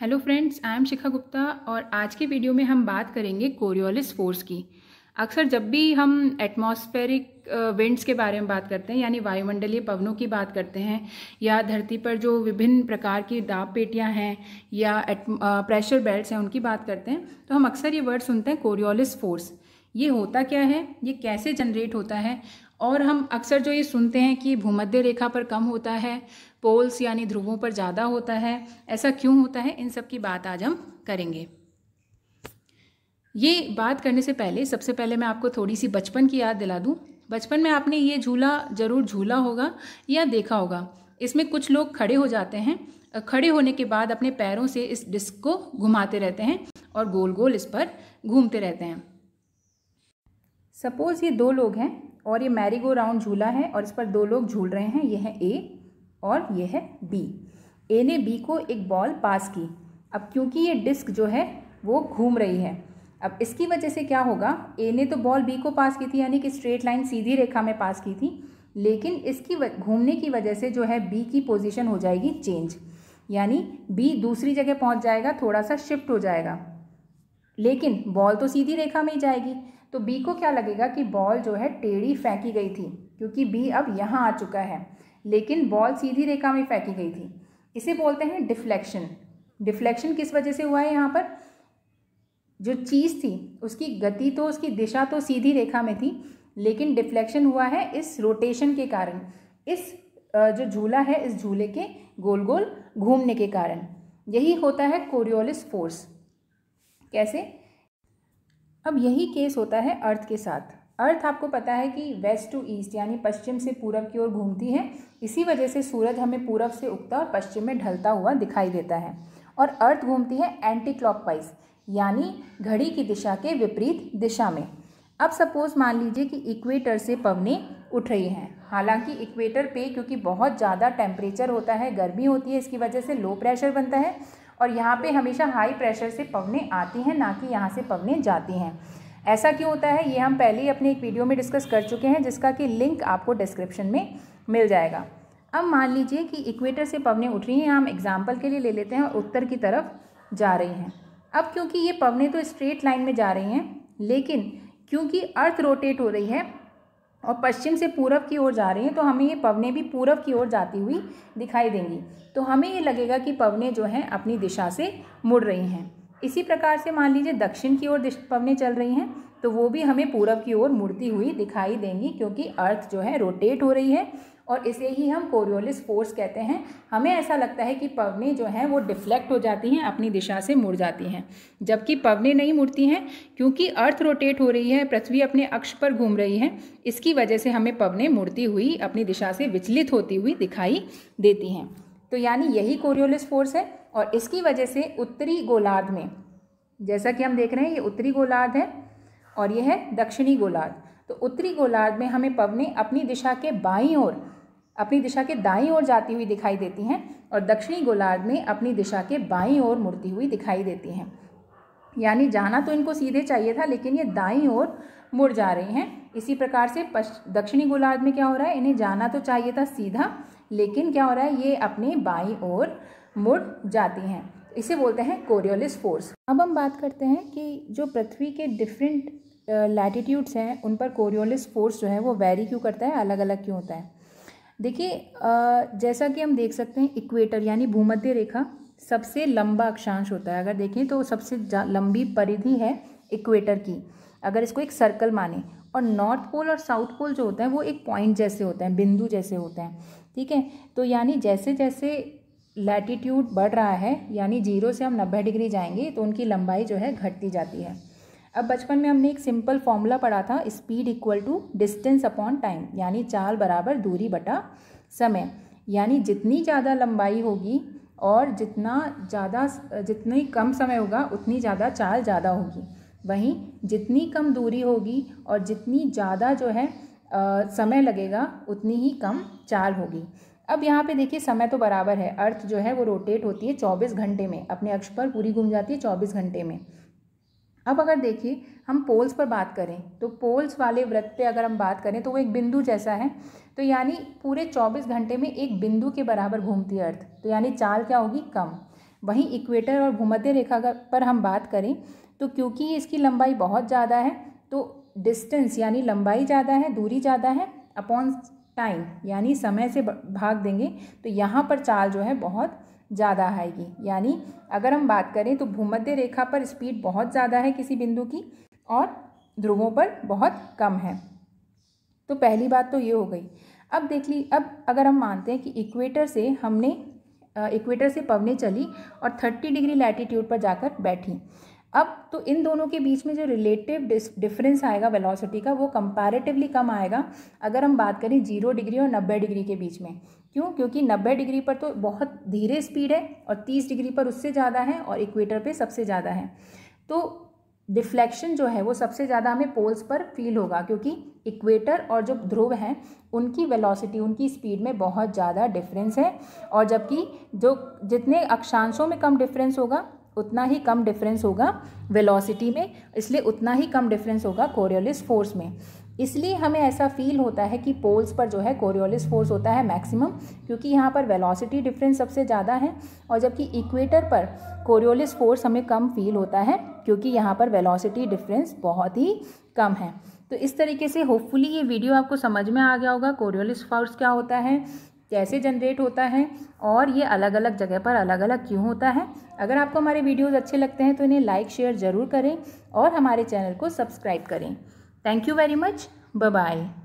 hello friends I am Shikha Gupta और आज के वीडियो में हम बात करेंगे कोरियोलिस फोर्स की अक्सर जब भी हम एटमॉस्फेरिक विंड्स के बारे में बात करते हैं यानी वायुमंडलीय पवनों की बात करते हैं या धरती पर जो विभिन्न प्रकार की दाब पेटियां हैं या प्रेशर बेल्ट्स हैं उनकी बात करते हैं तो हम अक्सर ये वर्ड सुनते हैं कोरियोलिस फोर्स ये होता क्या है ये कैसे जनरेट होता है और हम अक्सर जो ये सुनते हैं कि भूमध्य रेखा पर कम होता है पोल्स यानी ध्रुवों पर ज़्यादा होता है ऐसा क्यों होता है इन सब की बात आज हम करेंगे ये बात करने से पहले सबसे पहले मैं आपको थोड़ी सी बचपन की याद दिला दूँ बचपन में आपने ये झूला ज़रूर झूला होगा या देखा होगा इसमें कुछ लोग खड़े हो जाते हैं खड़े होने के बाद अपने पैरों से इस डिस्क को घुमाते रहते हैं और गोल गोल इस पर घूमते रहते हैं सपोज़ ये दो लोग हैं और ये मैरीगो राउंड झूला है और इस पर दो लोग झूल रहे हैं ये है ए और ये है बी ए ने बी को एक बॉल पास की अब क्योंकि ये डिस्क जो है वो घूम रही है अब इसकी वजह से क्या होगा ए ने तो बॉल बी को पास की थी यानी कि स्ट्रेट लाइन सीधी रेखा में पास की थी लेकिन इसकी घूमने की वजह से जो है बी की पोजीशन हो जाएगी चेंज यानी बी दूसरी जगह पहुंच जाएगा थोड़ा सा शिफ्ट हो जाएगा लेकिन बॉल तो सीधी रेखा में ही जाएगी तो बी को क्या लगेगा कि बॉल जो है टेढ़ी फेंकी गई थी क्योंकि बी अब यहाँ आ चुका है लेकिन बॉल सीधी रेखा में फेंकी गई थी इसे बोलते हैं डिफ्लेक्शन डिफ्लेक्शन किस वजह से हुआ है यहाँ पर जो चीज़ थी उसकी गति तो उसकी दिशा तो सीधी रेखा में थी लेकिन डिफ्लेक्शन हुआ है इस रोटेशन के कारण इस जो झूला है इस झूले के गोल गोल घूमने के कारण यही होता है कोरियोलिस फोर्स कैसे अब यही केस होता है अर्थ के साथ अर्थ आपको पता है कि वेस्ट टू ईस्ट यानी पश्चिम से पूरब की ओर घूमती है इसी वजह से सूरज हमें पूरब से उगता और पश्चिम में ढलता हुआ दिखाई देता है और अर्थ घूमती है एंटी क्लॉकवाइज यानी घड़ी की दिशा के विपरीत दिशा में अब सपोज़ मान लीजिए कि इक्वेटर से पवने उठ रही हैं हालांकि इक्वेटर पे क्योंकि बहुत ज़्यादा टेम्परेचर होता है गर्मी होती है इसकी वजह से लो प्रेशर बनता है और यहाँ पे हमेशा हाई प्रेशर से पवने आती हैं ना कि यहाँ से पवने जाती हैं ऐसा क्यों होता है ये हम पहले ही अपने एक वीडियो में डिस्कस कर चुके हैं जिसका कि लिंक आपको डिस्क्रिप्शन में मिल जाएगा अब मान लीजिए कि इक्वेटर से पवनें उठ रही हैं हम एग्जाम्पल के लिए ले लेते हैं और उत्तर की तरफ जा रही हैं अब क्योंकि ये पवनें तो स्ट्रेट लाइन में जा रही हैं लेकिन क्योंकि अर्थ रोटेट हो रही है और पश्चिम से पूरब की ओर जा रही हैं तो हमें ये पवनें भी पूरब की ओर जाती हुई दिखाई देंगी तो हमें ये लगेगा कि पवनें जो हैं अपनी दिशा से मुड़ रही हैं इसी प्रकार से मान लीजिए दक्षिण की ओर पवने चल रही हैं तो वो भी हमें पूरब की ओर मुड़ती हुई दिखाई देंगी क्योंकि अर्थ जो है रोटेट हो रही है और इसे ही हम कोरियोलिस फोर्स कहते हैं हमें ऐसा लगता है कि पवने जो हैं वो डिफ्लेक्ट हो जाती हैं अपनी दिशा से मुड़ जाती हैं जबकि पवने नहीं मुड़ती हैं क्योंकि अर्थ रोटेट हो रही है पृथ्वी अपने अक्ष पर घूम रही है इसकी वजह से हमें पवने मुड़ती हुई अपनी दिशा से विचलित होती हुई दिखाई देती हैं तो यानी यही कोरियोलिस फोर्स है और इसकी वजह से उत्तरी गोलार्ध में जैसा कि हम देख रहे हैं ये उत्तरी गोलार्ध है और ये है दक्षिणी गोलार्ध तो उत्तरी गोलार्ध में हमें पवने अपनी दिशा के बाई ओर अपनी दिशा के दाई ओर जाती हुई दिखाई देती हैं और दक्षिणी गोलार्ध में अपनी दिशा के बाई ओर मुड़ती हुई दिखाई देती हैं यानी जाना तो इनको सीधे चाहिए था लेकिन ये दाई ओर मुड़ जा रही हैं इसी प्रकार से दक्षिणी गोलार्ध में क्या हो रहा है इन्हें जाना तो चाहिए था सीधा लेकिन क्या हो रहा है ये अपने बाई ओर मुड़ जाती हैं इसे बोलते हैं कोरियोलिस फोर्स अब हम बात करते हैं कि जो पृथ्वी के डिफरेंट लैटिट्यूड्स हैं उन पर कोरियोलिस फोर्स जो है वो वेरी क्यों करता है अलग अलग क्यों होता है देखिए जैसा कि हम देख सकते हैं इक्वेटर यानी भूमध्य रेखा सबसे लंबा अक्षांश होता है अगर देखें तो सबसे लंबी परिधि है इक्वेटर की अगर इसको एक सर्कल माने और नॉर्थ पोल और साउथ पोल जो होता है वो एक पॉइंट जैसे होते हैं बिंदु जैसे होते हैं ठीक है तो यानी जैसे जैसे लैटिट्यूड बढ़ रहा है यानी जीरो से हम नब्बे डिग्री जाएंगे तो उनकी लंबाई जो है घटती जाती है अब बचपन में हमने एक सिंपल फॉर्मूला पढ़ा था speed equal to distance upon time यानी चाल बराबर दूरी बटा समय यानी जितनी ज़्यादा लंबाई होगी और जितना ज़्यादा जितनी कम समय होगा उतनी ज़्यादा चाल ज़्यादा होगी वहीं जितनी कम दूरी होगी और जितनी ज़्यादा जो है आ, समय लगेगा उतनी ही कम चाल होगी अब यहाँ पे देखिए समय तो बराबर है अर्थ जो है वो रोटेट होती है चौबीस घंटे में अपने अक्ष पर पूरी घूम जाती है चौबीस घंटे में अब अगर देखिए हम पोल्स पर बात करें तो पोल्स वाले व्रत पे अगर हम बात करें तो वो एक बिंदु जैसा है तो यानी पूरे चौबीस घंटे में एक बिंदु के बराबर घूमती है अर्थ तो यानी चाल क्या होगी कम वहीं इक्वेटर और भूमध्य रेखा पर हम बात करें तो क्योंकि इसकी लंबाई बहुत ज़्यादा है तो डिस्टेंस यानी लंबाई ज़्यादा है दूरी ज़्यादा है अपॉन टाइम यानी समय से भाग देंगे तो यहाँ पर चाल जो है बहुत ज़्यादा आएगी यानी अगर हम बात करें तो भूमध्य रेखा पर स्पीड बहुत ज़्यादा है किसी बिंदु की और ध्रुवों पर बहुत कम है तो पहली बात तो ये हो गई अब देख ली अब अगर हम मानते हैं कि इक्वेटर से हमने इक्वेटर से पवने चली और थर्टी डिग्री लैटीट्यूड पर जाकर बैठी अब तो इन दोनों के बीच में जो रिलेटिव डिफरेंस आएगा वेलोसिटी का वो कंपैरेटिवली कम आएगा अगर हम बात करें जीरो डिग्री और नब्बे डिग्री के बीच में क्यों क्योंकि नब्बे डिग्री पर तो बहुत धीरे स्पीड है और तीस डिग्री पर उससे ज़्यादा है और इक्वेटर पर सबसे ज़्यादा है तो डिफ्लेक्शन जो है वो सबसे ज़्यादा हमें पोल्स पर फील होगा क्योंकि इक्वेटर और जो ध्रुव हैं उनकी वेलोसिटी उनकी स्पीड में बहुत ज़्यादा डिफरेंस है और जबकि जो जितने अक्षांशों में कम डिफरेंस होगा उतना ही कम डिफरेंस होगा वेलोसिटी में इसलिए उतना ही कम डिफरेंस होगा कोरियोलिस फोर्स में इसलिए हमें ऐसा फील होता है कि पोल्स पर जो है कोरियोलिस फोर्स होता है मैक्सिमम क्योंकि यहाँ पर वेलोसिटी डिफरेंस सबसे ज़्यादा है और जबकि इक्वेटर पर कोरियोलिस फोर्स हमें कम फील होता है क्योंकि यहाँ पर वेलोसिटी डिफरेंस बहुत ही कम है तो इस तरीके से होपफुली ये वीडियो आपको समझ में आ गया होगा कोरियोलिस फोर्स क्या होता है कैसे जनरेट होता है और ये अलग अलग जगह पर अलग अलग क्यों होता है अगर आपको हमारे वीडियोज़ अच्छे लगते हैं तो इन्हें लाइक शेयर ज़रूर करें और हमारे चैनल को सब्सक्राइब करें thank you very much bye